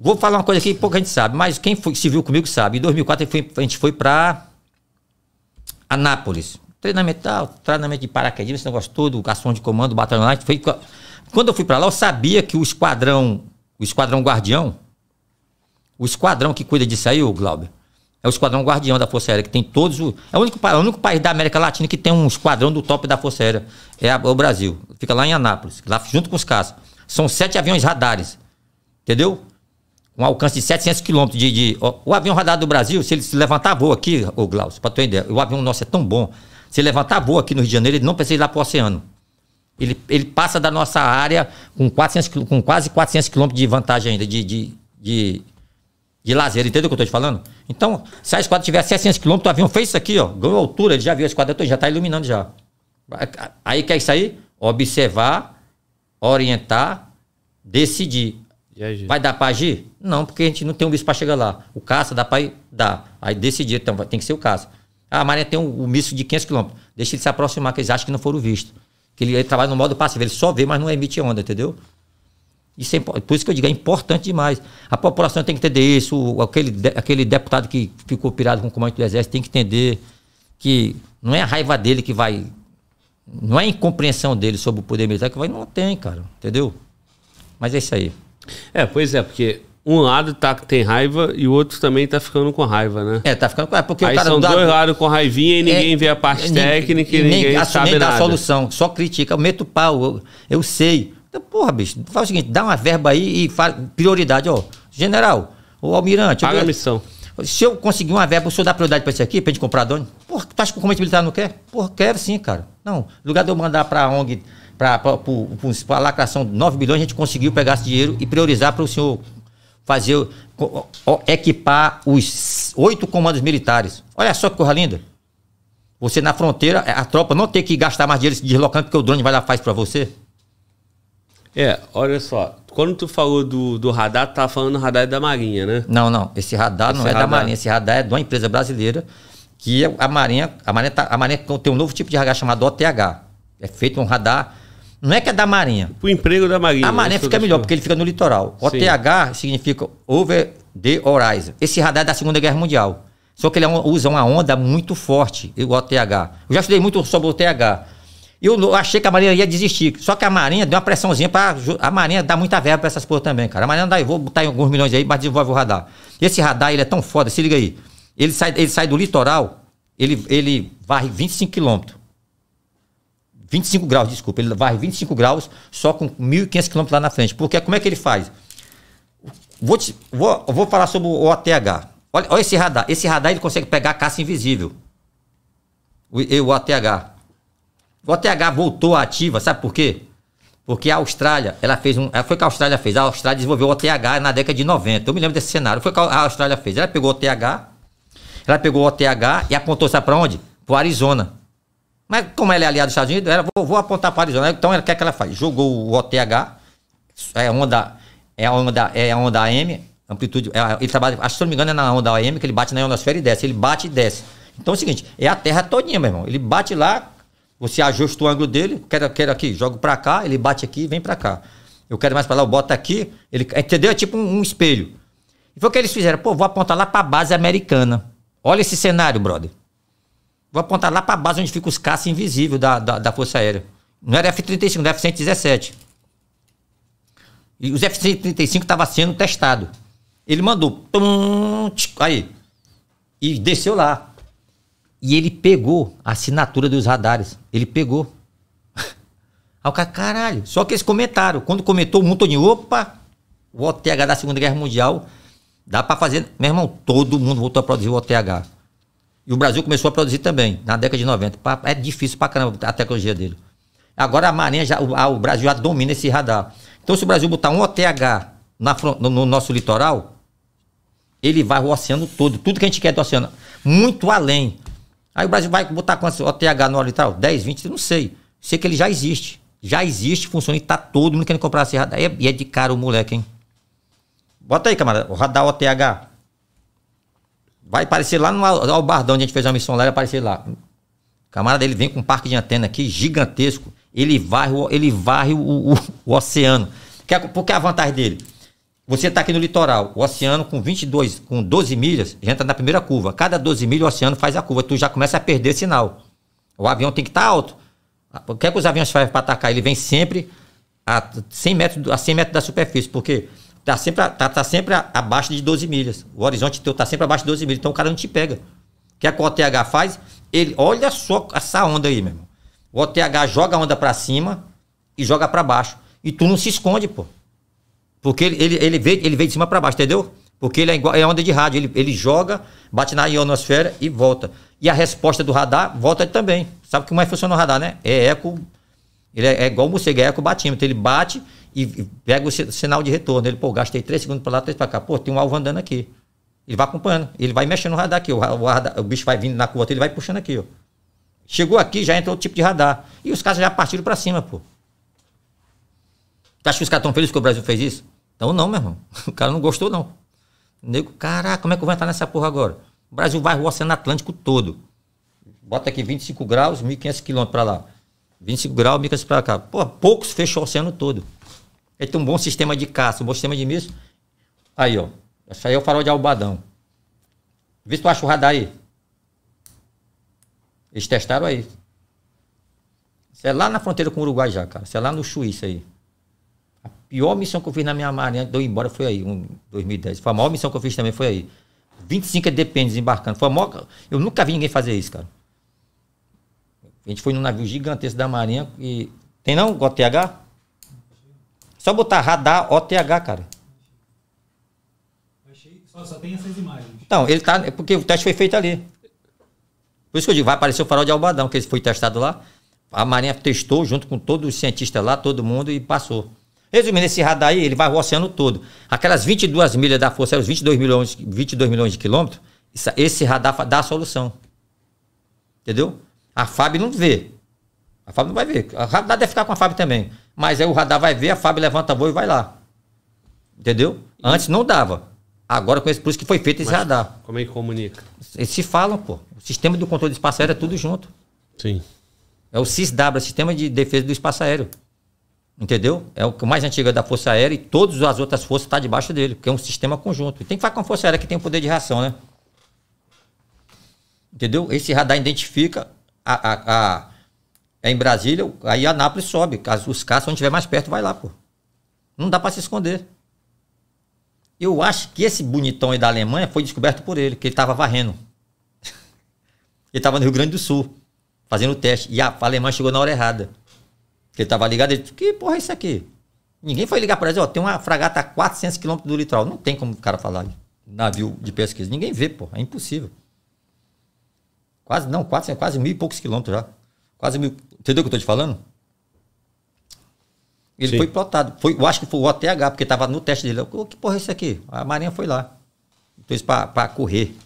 Vou falar uma coisa aqui que pouca gente sabe, mas quem foi, se viu comigo sabe. Em 2004 foi, a gente foi para Anápolis. Treinamento tal, treinamento de paraquedismo, esse negócio todo, garçom de comando, batalhão lá. Foi, quando eu fui para lá, eu sabia que o esquadrão, o esquadrão guardião, o esquadrão que cuida disso aí, o Glauber, é o esquadrão guardião da Força Aérea, que tem todos os. É o único, é o único país da América Latina que tem um esquadrão do top da Força Aérea. É, a, é o Brasil. Fica lá em Anápolis, lá junto com os caças. São sete aviões radares. Entendeu? um alcance de 700 quilômetros de, de ó, o avião radar do Brasil, se ele se levantar voo aqui, o Glaucio, para tu entender, o avião nosso é tão bom, se ele levantar voo aqui no Rio de Janeiro, ele não precisa ir lá para o oceano. Ele, ele passa da nossa área com, 400, com quase 400 quilômetros de vantagem ainda, de, de, de, de lazer, entendeu o que eu estou te falando? Então, se a esquadra tiver 700 quilômetros, o avião fez isso aqui, ó, ganhou altura, ele já viu a esquadra, já está iluminando já. Aí quer é isso aí? Observar, orientar, decidir. Vai dar para agir? Não, porque a gente não tem um visto para chegar lá. O caça dá para ir? Dá. Aí decidir, então, tem que ser o caça. Ah, a Marinha tem um, um de 500 km. Deixa ele se aproximar, que eles acham que não foram vistos. Que ele, ele, trabalha no modo passivo, ele só vê, mas não emite onda, entendeu? Isso é, por isso que eu digo, é importante demais. A população tem que entender isso, aquele, aquele deputado que ficou pirado com o comando do exército tem que entender que não é a raiva dele que vai. Não é a incompreensão dele sobre o poder militar que vai. Não tem, cara, entendeu? Mas é isso aí. É, pois é, porque um lado tá, tem raiva e o outro também tá ficando com raiva, né? É, tá ficando com raiva. porque Aí o cara são dois lados com raivinha e é, ninguém é, vê a parte técnica e, ninguém, ninguém sabe nem nada. dá solução, só critica. Eu meto pau, eu, eu sei. Então, porra, bicho, faz o seguinte, dá uma verba aí e faz prioridade, ó. General, o almirante... Paga eu, a missão. Se eu conseguir uma verba, o senhor dá prioridade pra esse aqui, pra gente comprar dono? Porra, tu acha que o comandante militar não quer? Porra, quero sim, cara. Não, no lugar de eu mandar pra ONG para a lacração de 9 bilhões, a gente conseguiu pegar esse dinheiro e priorizar para o senhor fazer, equipar os oito comandos militares. Olha só que coisa linda. Você na fronteira, a tropa não tem que gastar mais dinheiro se deslocando, porque o drone vai lá faz para você. É, olha só. Quando tu falou do, do radar, tu tá falando do radar é da Marinha, né? Não, não. Esse radar esse não é radar... da Marinha. Esse radar é de uma empresa brasileira que a Marinha, a Marinha, tá, a Marinha tem um novo tipo de radar chamado OTH. É feito um radar não é que é da Marinha. O emprego da Marinha. A né? Marinha fica melhor, porque ele fica no litoral. OTH significa Over the Horizon. Esse radar é da Segunda Guerra Mundial. Só que ele é usa uma onda muito forte, o OTH. Eu já estudei muito sobre o OTH. Eu achei que a Marinha ia desistir. Só que a Marinha deu uma pressãozinha para. A Marinha dá muita verba para essas porra também, cara. A Marinha dá, eu vou botar em alguns milhões aí, mas desenvolve o radar. Esse radar, ele é tão foda, se liga aí. Ele sai, ele sai do litoral, ele, ele varre 25 quilômetros. 25 graus, desculpa, ele varre 25 graus só com 1.500 quilômetros lá na frente. Porque como é que ele faz? Vou, te, vou, vou falar sobre o OTH. Olha, olha esse radar. Esse radar ele consegue pegar a caça invisível. O, o OTH. O OTH voltou à ativa, sabe por quê? Porque a Austrália, ela fez um. Ela foi o que a Austrália fez. A Austrália desenvolveu o OTH na década de 90. Eu me lembro desse cenário. Foi o que a Austrália fez. Ela pegou o OTH, ela pegou o OTH e apontou, sabe para onde? Para o Arizona. Mas como ela é aliada dos Estados Unidos, ela, vou, vou apontar para a Arizona. Então ela quer é que ela faz. Jogou o OTH, é onda, é onda, é onda AM, amplitude. É, ele trabalha, acho que se não me engano, é na onda AM, que ele bate na ionosfera e desce. Ele bate e desce. Então é o seguinte, é a Terra todinha, meu irmão. Ele bate lá, você ajusta o ângulo dele, quero, quero aqui, jogo para cá, ele bate aqui, vem para cá. Eu quero mais para lá, eu boto aqui, ele, entendeu? É tipo um, um espelho. E foi o que eles fizeram, pô, vou apontar lá para a base americana. Olha esse cenário, brother. Vou apontar lá para a base onde fica os caças invisíveis da, da, da, Força Aérea. Não era F-35, era F-117. E os F-135 estavam sendo testados. Ele mandou. Tum, aí. E desceu lá. E ele pegou a assinatura dos radares. Ele pegou. Aí o cara, caralho. Só que eles comentaram. Quando comentou, o mundo de opa, o OTH da Segunda Guerra Mundial, dá para fazer. Meu irmão, todo mundo voltou a produzir o OTH. E o Brasil começou a produzir também, na década de 90. É difícil pra caramba a tecnologia dele. Agora a Marinha, já, o, Brasil já domina esse radar. Então, se o Brasil botar um OTH na, no, no nosso litoral, ele vai o oceano todo. Tudo que a gente quer é do oceano. Muito além. Aí o Brasil vai botar quantos OTH no litoral? 10, 20? Não sei. Sei que ele já existe. Já existe, funciona e tá todo mundo querendo comprar esse radar. E é, é de cara o moleque, hein? Bota aí, camarada. O radar OTH. Vai aparecer lá no Albardão, onde a gente fez uma missão lá, ele aparecer lá. O camarada dele vem com um parque de antena aqui gigantesco. Ele varre, ele varre o, o, o oceano. Porque a vantagem dele? Você está aqui no litoral, o oceano com 22, com 12 milhas, já entra na primeira curva. Cada 12 milhas o oceano faz a curva, tu já começa a perder sinal. O avião tem que estar tá alto. Ah, o que é que os aviões fazem para atacar? Ele vem sempre a 100 metros, a 100 metros da superfície, porque Tá sempre, tá, tá sempre abaixo de 12 milhas. O horizonte teu tá sempre abaixo de 12 milhas. Então o cara não te pega. O que a é OTH faz? Ele, olha só essa onda aí, meu irmão. O OTH joga a onda para cima e joga para baixo. E tu não se esconde, pô. Porque ele, ele, ele, ele vê de cima para baixo, entendeu? Porque ele é, igual, é onda de rádio. Ele, ele joga, bate na ionosfera e volta. E a resposta do radar volta também. Sabe como é que funciona o radar, né? É eco. Ele é, é igual o morcego, é eco batimento. Ele bate e pega o sinal de retorno. Ele, pô, gastei três segundos para lá, três para cá. Pô, tem um alvo andando aqui. Ele vai acompanhando. Ele vai mexendo no radar aqui. O, radar, o bicho vai vindo na curva, ele vai puxando aqui, ó. Chegou aqui, já entra outro tipo de radar. E os caras já partiram para cima, pô. Tu acha que os caras estão felizes que o Brasil fez isso? Então não, meu irmão. O cara não gostou, não. Nego, caraca, como é que eu vou entrar nessa porra agora? O Brasil vai o Oceano Atlântico todo. Bota aqui 25 graus, 1.500 quilômetros para lá. 25 graus, 1.500 para cá. Pô, poucos fechou o oceano todo. Ele tem um bom sistema de caça, um bom sistema de mísseis. Aí, ó. Isso aí é o farol de Albadão. Vê se tu acha o radar aí. Eles testaram aí. Isso é lá na fronteira com o Uruguai já, cara. Isso é lá no Chuí, isso aí. A pior missão que eu fiz na minha marinha, deu embora, foi aí, em um, 2010. Foi a maior missão que eu fiz também, foi aí. 25 EDPN é embarcando. Foi a maior... Eu nunca vi ninguém fazer isso, cara. A gente foi num navio gigantesco da marinha e... Tem não? GOTH? Só botar radar OTH, cara. Achei, só, só tem essas imagens. Então, ele tá. É porque o teste foi feito ali. Por isso que eu digo, vai aparecer o farol de Albadão, que ele foi testado lá. A Marinha testou junto com todos os cientistas lá, todo mundo, e passou. Resumindo, esse radar aí, ele vai o oceano todo. Aquelas 22 milhas da Força os 22 milhões, 22 milhões de quilômetros, esse radar dá a solução. Entendeu? A FAB não vê. A FAB não vai ver. A radar deve ficar com a FAB também. Mas aí o radar vai ver, a FAB levanta voo e vai lá. Entendeu? Antes não dava. Agora com esse por isso que foi feito esse Mas radar. Como é que comunica? Eles se falam, pô. O sistema do controle do espaço aéreo é tudo junto. Sim. É o CISW, é Sistema de Defesa do Espaço Aéreo. Entendeu? É o mais antigo é da Força Aérea e todas as outras forças estão tá debaixo dele, porque é um sistema conjunto. E tem que falar com a Força Aérea que tem o poder de reação, né? Entendeu? Esse radar identifica a, a, a é em Brasília, aí Anápolis sobe. Os casos, não estiver mais perto, vai lá, pô. Não dá para se esconder. Eu acho que esse bonitão aí da Alemanha foi descoberto por ele, que ele estava varrendo. ele estava no Rio Grande do Sul, fazendo o teste. E a Alemanha chegou na hora errada. Ele estava ligado, ele disse, que porra é isso aqui? Ninguém foi ligar para ele, ó, tem uma fragata a 400 quilômetros do litoral. Não tem como o cara falar navio de pesquisa. Ninguém vê, pô, é impossível. Quase, não, 400, quase mil e poucos quilômetros já. Quase mil, Entendeu o que eu tô te falando? Ele Sim. foi plotado. Foi, eu acho que foi o OTH, porque estava no teste dele. O que porra é isso aqui? A Marinha foi lá. Então, isso para correr.